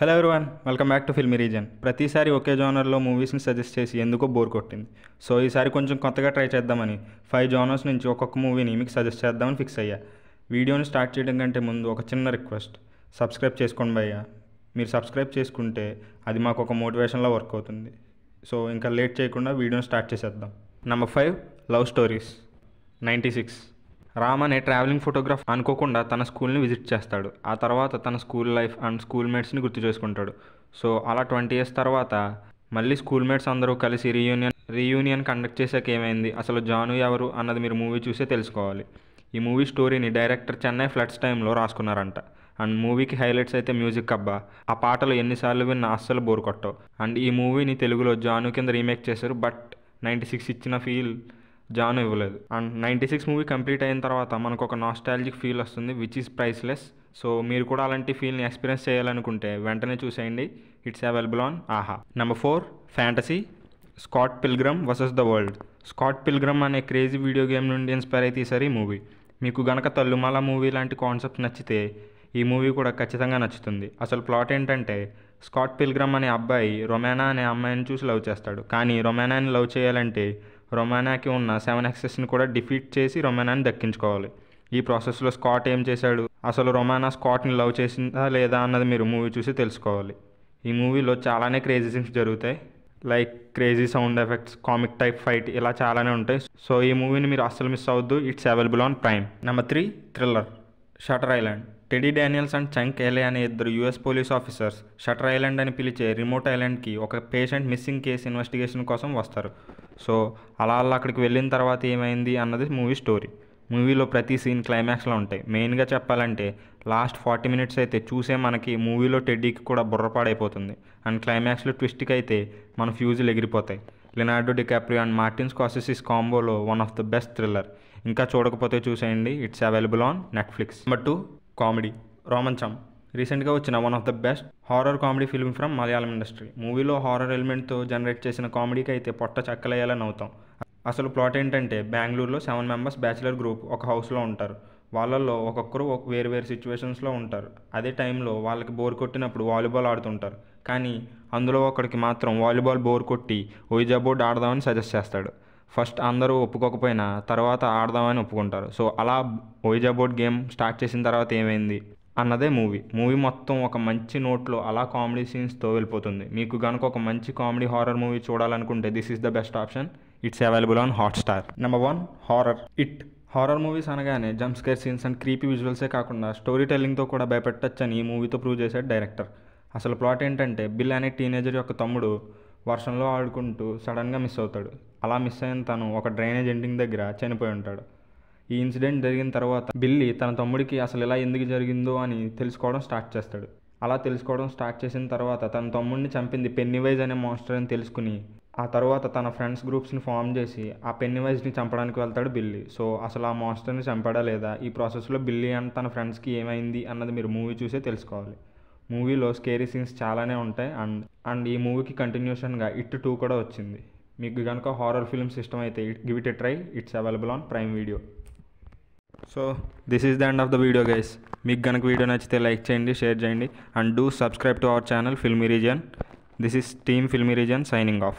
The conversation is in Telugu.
hello everyone welcome back to filmy region ప్రతిసారి ఒకే జోనర్లో మూవీస్ని సజెస్ట్ చేసి ఎందుకో బోర్ కొట్టింది సో ఈసారి కొంచెం కొత్తగా ట్రై చేద్దామని ఫైవ్ జోనర్స్ నుంచి ఒక్కొక్క మూవీని మీకు సజెస్ట్ చేద్దామని ఫిక్స్ అయ్యా వీడియోని స్టార్ట్ చేయడం కంటే ముందు ఒక చిన్న రిక్వెస్ట్ సబ్స్క్రైబ్ చేసుకోండి భయ్యా మీరు సబ్స్క్రైబ్ చేసుకుంటే అది మాకు ఒక మోటివేషన్లో వర్క్ అవుతుంది సో ఇంకా లేట్ చేయకుండా వీడియోని స్టార్ట్ చేసేద్దాం number five love stories ninety six Ram అనే ట్రావెలింగ్ ఫోటోగ్రాఫ్ అనుకోకుండా తన స్కూల్ని విజిట్ చేస్తాడు ఆ తర్వాత తన స్కూల్ లైఫ్ అండ్ స్కూల్ మేట్స్ని గుర్తు చేసుకుంటాడు సో అలా ట్వంటీ ఇయర్స్ తర్వాత మళ్ళీ స్కూల్ మేట్స్ అందరూ కలిసి రీయూనియన్ రీయూనియన్ కండక్ట్ చేసాక ఏమైంది అసలు జాను ఎవరు అన్నది మీరు మూవీ చూసే తెలుసుకోవాలి ఈ మూవీ స్టోరీని డైరెక్టర్ చెన్నై ఫ్లడ్స్ టైంలో రాసుకున్నారంట అండ్ మూవీకి హైలైట్స్ అయితే మ్యూజిక్ అబ్బా ఆ పాటలు ఎన్నిసార్లు విన్నా అస్సలు బోర్ కొట్టవు అండ్ ఈ మూవీని తెలుగులో జాను కింద రీమేక్ చేశారు బట్ నైంటీ సిక్స్ ఇచ్చిన ఫీల్ జాను ఇవ్వలేదు and ninety six movie complete అయిన తర్వాత మనకు ఒక నాస్టాలజిక్ ఫీల్ వస్తుంది విచ్ ఈస్ ప్రైస్లెస్ సో మీరు కూడా అలాంటి ఫీల్ని ఎక్స్పీరియన్స్ చేయాలనుకుంటే వెంటనే చూసేయండి it's available on Aha number four fantasy Scott Pilgrim versus the world Scott Pilgrim అనే క్రేజీ వీడియో గేమ్ నుండి ఇన్స్పైర్ అయితే ఈసారి మూవీ మీకు గనక తల్లుమాల మూవీ లాంటి కాన్సెప్ట్ నచ్చితే ఈ మూవీ కూడా ఖచ్చితంగా నచ్చుతుంది అసలు ప్లాట్ ఏంటంటే స్కాట్ పిల్గ్రమ్ అనే అబ్బాయి రొమానా అనే అమ్మాయిని చూసి లవ్ చేస్తాడు కానీ రొమానాని లవ్ చేయాలంటే రొమానాకి ఉన్న సెవెన్ ఎక్సెస్ని కూడా డిఫీట్ చేసి రొమానాని దక్కించుకోవాలి ఈ ప్రాసెస్లో స్కాట్ ఏం చేశాడు అసలు రొమానా స్కాట్ని లవ్ చేసిందా లేదా అన్నది మీరు మూవీ చూసి తెలుసుకోవాలి ఈ మూవీలో చాలానే క్రేజీ సీన్స్ జరుగుతాయి like crazy sound effects comic type fight ఇలా చాలానే ఉంటాయి సో ఈ మూవీని మీరు అస్సలు మిస్ అవద్దు it's available on Prime number three thriller Shutter Island Teddy Daniels and Chuck Aule అనే ఇద్దరు US police officers Shutter Island అని పిలిచే రిమోట్ ఐలాండ్కి ఒక పేషెంట్ మిస్సింగ్ కేసు ఇన్వెస్టిగేషన్ కోసం వస్తారు సో అలా అలా అక్కడికి వెళ్ళిన తర్వాత ఏమైంది అన్నది మూవీ స్టోరీ మూవీలో ప్రతి సీన్ క్లైమాక్స్లో ఉంటాయి మెయిన్గా చెప్పాలంటే లాస్ట్ ఫార్టీ మినిట్స్ అయితే చూసే మనకి మూవీలో టెడ్డీకి కూడా బుర్రపాడైపోతుంది అండ్ క్లైమాక్స్లో ట్విస్ట్కి అయితే మన ఫ్యూజులు ఎగిరిపోతాయి Leonardo DiCaprio and Martin Scorsese కాంబోలో one of the best thriller ఇంకా చూడకపోతే చూసేయండి it's available on Netflix number two comedy Romancham రీసెంట్గా వచ్చిన one of the best horror comedy film from Malayalam industry మూవీలో హారర్ ఎలిమెంట్తో జనరేట్ చేసిన కామెడీకి అయితే పొట్ట చక్కలేయాలని అవుతాం అసలు ప్లాట్ ఏంటంటే బెంగళూరులో సెవెన్ మెంబర్స్ బ్యాచిలర్ గ్రూప్ ఒక హౌస్లో ఉంటారు వాళ్ళల్లో ఒక్కొక్కరు వేరు వేరు సిచ్యువేషన్స్లో ఉంటారు అదే టైంలో వాళ్ళకి బోర్ కొట్టినప్పుడు వాలీబాల్ ఆడుతుంటారు కానీ అందులో ఒకడికి మాత్రం వాలీబాల్ బోర్ కొట్టి ఒయిజా బోర్డు ఆడదామని సజెస్ట్ చేస్తాడు ఫస్ట్ అందరూ ఒప్పుకోకపోయినా తర్వాత ఆడదామని ఒప్పుకుంటారు సో అలా ఓయిజా బోర్డ్ గేమ్ స్టార్ట్ చేసిన తర్వాత ఏమైంది అన్నదే మూవీ మూవీ మొత్తం ఒక మంచి నోట్లో అలా కామెడీ సీన్స్తో వెళ్ళిపోతుంది మీకు కనుక ఒక మంచి కామెడీ హారర్ మూవీ చూడాలనుకుంటే this is the best option it's available on Hotstar number one horror it horror movies అనగానే jump scare scenes and creepy విజువల్సే కాకుండా స్టోరీ టెల్లింగ్తో కూడా అని ఈ మూవీతో ప్రూవ్ చేశాడు డైరెక్టర్ అసలు ప్లాట్ ఏంటంటే బిల్ అనే టీనేజర్ యొక్క తమ్ముడు వర్షంలో ఆడుకుంటూ సడన్గా మిస్ అవుతాడు అలా మిస్ అయిన తను ఒక డ్రైనేజ్ ఎండింగ్ దగ్గర చనిపోయి ఉంటాడు ఈ ఇన్సిడెంట్ జరిగిన తర్వాత బిల్లి తన తమ్ముడికి అసలు ఇలా ఎందుకు జరిగిందో అని తెలుసుకోవడం స్టార్ట్ చేస్తాడు అలా తెలుసుకోవడం స్టార్ట్ చేసిన తర్వాత తన తమ్ముడిని చంపింది పెన్నివైజ్ అనే మాస్టర్ అని తెలుసుకుని ఆ తర్వాత తన ఫ్రెండ్స్ గ్రూప్స్ని ఫామ్ చేసి ఆ పెన్నివైజ్ని చంపడానికి వెళ్తాడు బిల్లి సో అసలు ఆ మాస్టర్ని చంపాడా లేదా ఈ ప్రాసెస్లో బిల్లి అండ్ తన ఫ్రెండ్స్కి ఏమైంది అన్నది మీరు మూవీ చూసే తెలుసుకోవాలి మూవీలో స్కేరీ సీన్స్ చాలానే ఉంటాయి అండ్ అండ్ ఈ మూవీకి కంటిన్యూషన్గా ఇట్ టూ కూడా వచ్చింది మీకు కనుక హారర్ ఫిల్మ్స్ అయితే give it a try it's available on Prime Video so this is the end of the video guys మీకు కనుక వీడియో నచ్చితే లైక్ చేయండి షేర్ చేయండి and do subscribe to our channel filmy region this is team filmy region signing of